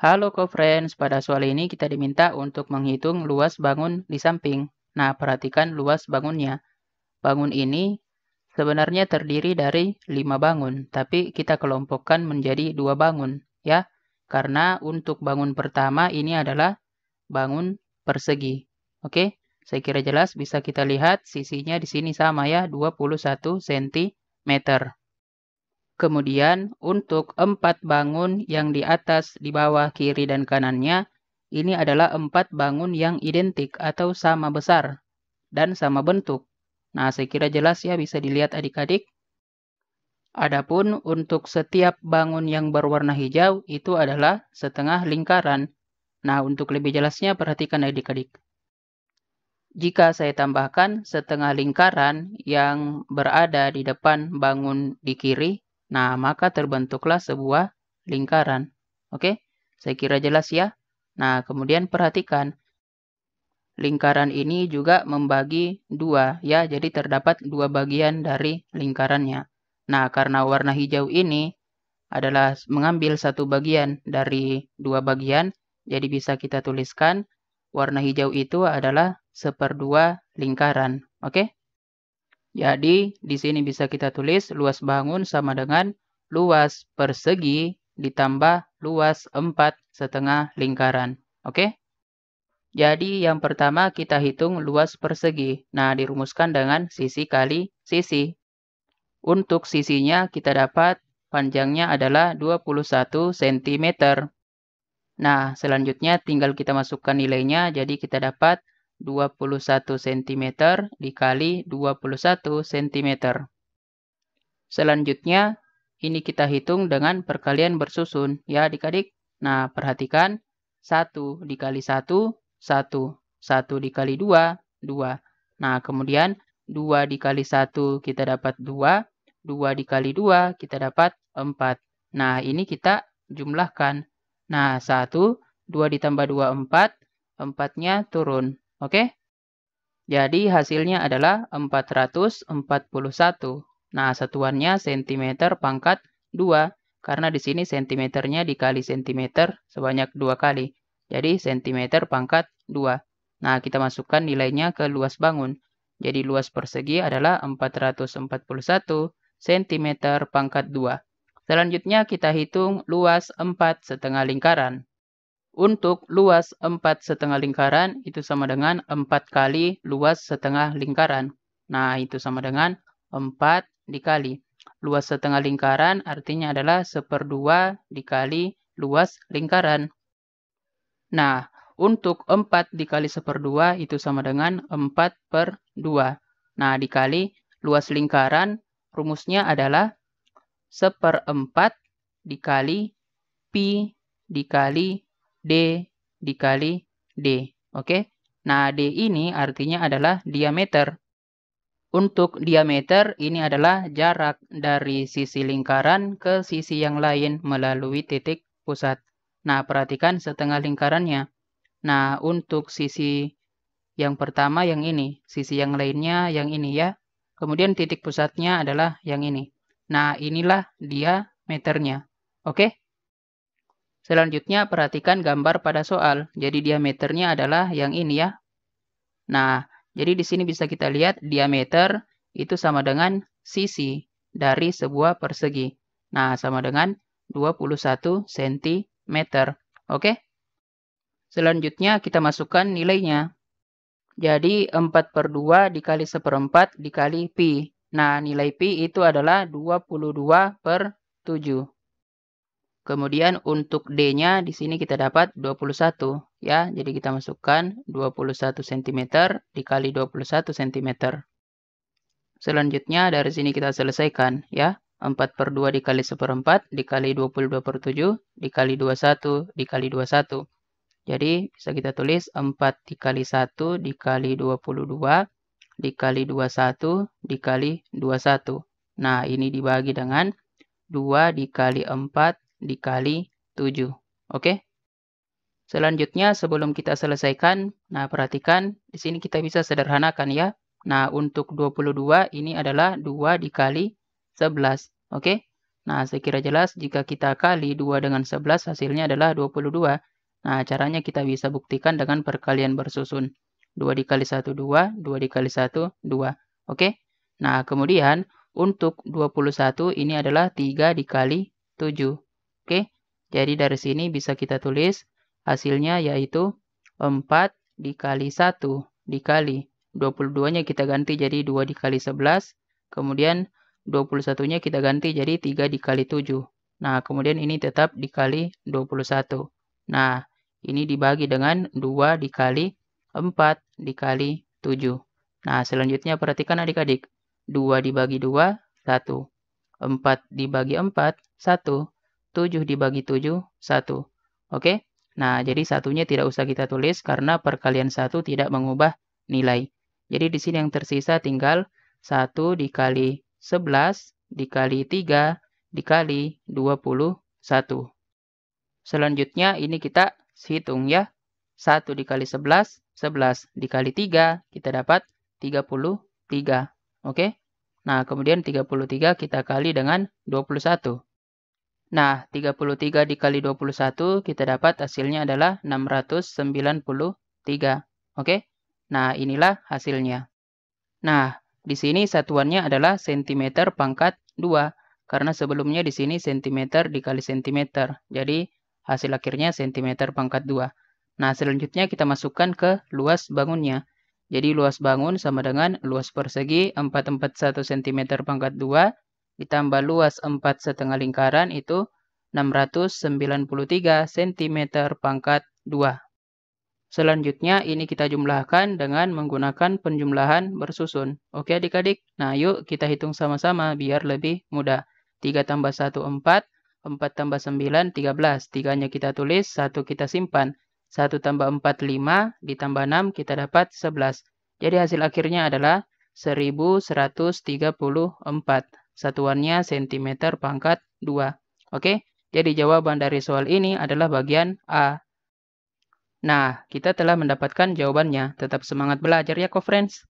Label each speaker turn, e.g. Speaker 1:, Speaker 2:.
Speaker 1: Halo co-friends, pada soal ini kita diminta untuk menghitung luas bangun di samping. Nah, perhatikan luas bangunnya. Bangun ini sebenarnya terdiri dari 5 bangun, tapi kita kelompokkan menjadi dua bangun, ya. Karena untuk bangun pertama ini adalah bangun persegi. Oke, saya kira jelas bisa kita lihat sisinya di sini sama ya, 21 cm. Kemudian untuk empat bangun yang di atas, di bawah, kiri, dan kanannya, ini adalah empat bangun yang identik atau sama besar dan sama bentuk. Nah, saya kira jelas ya bisa dilihat adik-adik. Adapun untuk setiap bangun yang berwarna hijau itu adalah setengah lingkaran. Nah, untuk lebih jelasnya perhatikan adik-adik. Jika saya tambahkan setengah lingkaran yang berada di depan bangun di kiri, Nah, maka terbentuklah sebuah lingkaran. Oke, saya kira jelas ya. Nah, kemudian perhatikan. Lingkaran ini juga membagi dua ya, jadi terdapat dua bagian dari lingkarannya. Nah, karena warna hijau ini adalah mengambil satu bagian dari dua bagian, jadi bisa kita tuliskan warna hijau itu adalah seperdua lingkaran. Oke? Jadi, di sini bisa kita tulis luas bangun sama dengan luas persegi ditambah luas 4 setengah lingkaran. Oke? Jadi, yang pertama kita hitung luas persegi. Nah, dirumuskan dengan sisi kali sisi. Untuk sisinya kita dapat panjangnya adalah 21 cm. Nah, selanjutnya tinggal kita masukkan nilainya, jadi kita dapat 21 cm dikali 21 cm. Selanjutnya, ini kita hitung dengan perkalian bersusun ya adik-adik. Nah, perhatikan 1 dikali 1, 1. 1 dikali 2, 2. Nah, kemudian 2 dikali 1 kita dapat 2. 2 dikali 2 kita dapat 4. Nah, ini kita jumlahkan. Nah, 1, 2 ditambah 2, 4. 4-nya turun. Oke? Jadi hasilnya adalah 441. Nah, satuannya cm pangkat 2 karena di sini sentimeternya dikali sentimeter sebanyak dua kali. Jadi cm pangkat 2. Nah, kita masukkan nilainya ke luas bangun. Jadi luas persegi adalah 441 cm pangkat 2. Selanjutnya kita hitung luas 4 setengah lingkaran. Untuk luas 4 setengah lingkaran itu sama dengan 4 kali luas setengah lingkaran. Nah, itu sama dengan 4 dikali. Luas setengah lingkaran artinya adalah 1 2 dikali luas lingkaran. Nah, untuk 4 dikali 1 2, itu sama dengan 4 per 2. Nah, dikali luas lingkaran rumusnya adalah 1 4 dikali pi dikali D dikali D. Oke. Nah, D ini artinya adalah diameter. Untuk diameter ini adalah jarak dari sisi lingkaran ke sisi yang lain melalui titik pusat. Nah, perhatikan setengah lingkarannya. Nah, untuk sisi yang pertama yang ini, sisi yang lainnya yang ini ya. Kemudian titik pusatnya adalah yang ini. Nah, inilah diameternya. Oke? Selanjutnya perhatikan gambar pada soal. Jadi diameternya adalah yang ini ya. Nah, jadi di sini bisa kita lihat diameter itu sama dengan sisi dari sebuah persegi. Nah, sama dengan 21 cm. Oke? Selanjutnya kita masukkan nilainya. Jadi 4 per 2 dikali 1 per 4 dikali Pi. Nah, nilai Pi itu adalah 22 per 7. Kemudian untuk D-nya di sini kita dapat 21 ya. Jadi kita masukkan 21 cm dikali 21 cm. Selanjutnya dari sini kita selesaikan ya. 4 per 2 dikali 1 per 4 dikali 22 per 7 dikali 21 dikali 21. Jadi bisa kita tulis 4 dikali 1 dikali 22 dikali 21 dikali 21. Nah ini dibagi dengan 2 dikali 4 dikali 7. Oke? Selanjutnya sebelum kita selesaikan, nah perhatikan di sini kita bisa sederhanakan ya. Nah, untuk 22 ini adalah 2 dikali 11. Oke? Nah, sekira jelas jika kita kali 2 dengan 11 hasilnya adalah 22. Nah, caranya kita bisa buktikan dengan perkalian bersusun. 2 dikali 1, 2. 2 dikali 1, 2. Oke? Nah, kemudian untuk 21 ini adalah 3 dikali 7. Oke, jadi dari sini bisa kita tulis hasilnya yaitu 4 dikali 1 dikali 22-nya kita ganti jadi 2 dikali 11, kemudian 21-nya kita ganti jadi 3 dikali 7. Nah, kemudian ini tetap dikali 21. Nah, ini dibagi dengan 2 dikali 4 dikali 7. Nah, selanjutnya perhatikan adik-adik. 2 dibagi 2, 1. 4 dibagi 4, 1. 7 dibagi 7, 1. Oke? Nah, jadi satunya tidak usah kita tulis karena perkalian 1 tidak mengubah nilai. Jadi di sini yang tersisa tinggal 1 dikali 11 dikali 3 dikali 21. Selanjutnya ini kita hitung ya. 1 dikali 11, 11 dikali 3 kita dapat 33. Oke? Nah, kemudian 33 kita kali dengan 21. Nah, 33 dikali 21 kita dapat hasilnya adalah 693. Oke? Nah, inilah hasilnya. Nah, di sini satuannya adalah cm pangkat 2. Karena sebelumnya di sini cm dikali cm. Jadi, hasil akhirnya cm pangkat 2. Nah, selanjutnya kita masukkan ke luas bangunnya. Jadi, luas bangun sama dengan luas persegi 441 cm pangkat 2 ditambah luas 4 setengah lingkaran itu 693 cm pangkat 2. Selanjutnya ini kita jumlahkan dengan menggunakan penjumlahan bersusun. Oke adik-adik, nah yuk kita hitung sama-sama biar lebih mudah. 3 tambah 1, 4. 4 tambah 9, 13. 3-nya kita tulis, 1 kita simpan. 1 tambah 4, 5. Ditambah 6 kita dapat 11. Jadi hasil akhirnya adalah 1134. Satuannya cm pangkat 2. Oke, jadi jawaban dari soal ini adalah bagian A. Nah, kita telah mendapatkan jawabannya. Tetap semangat belajar ya, co-friends.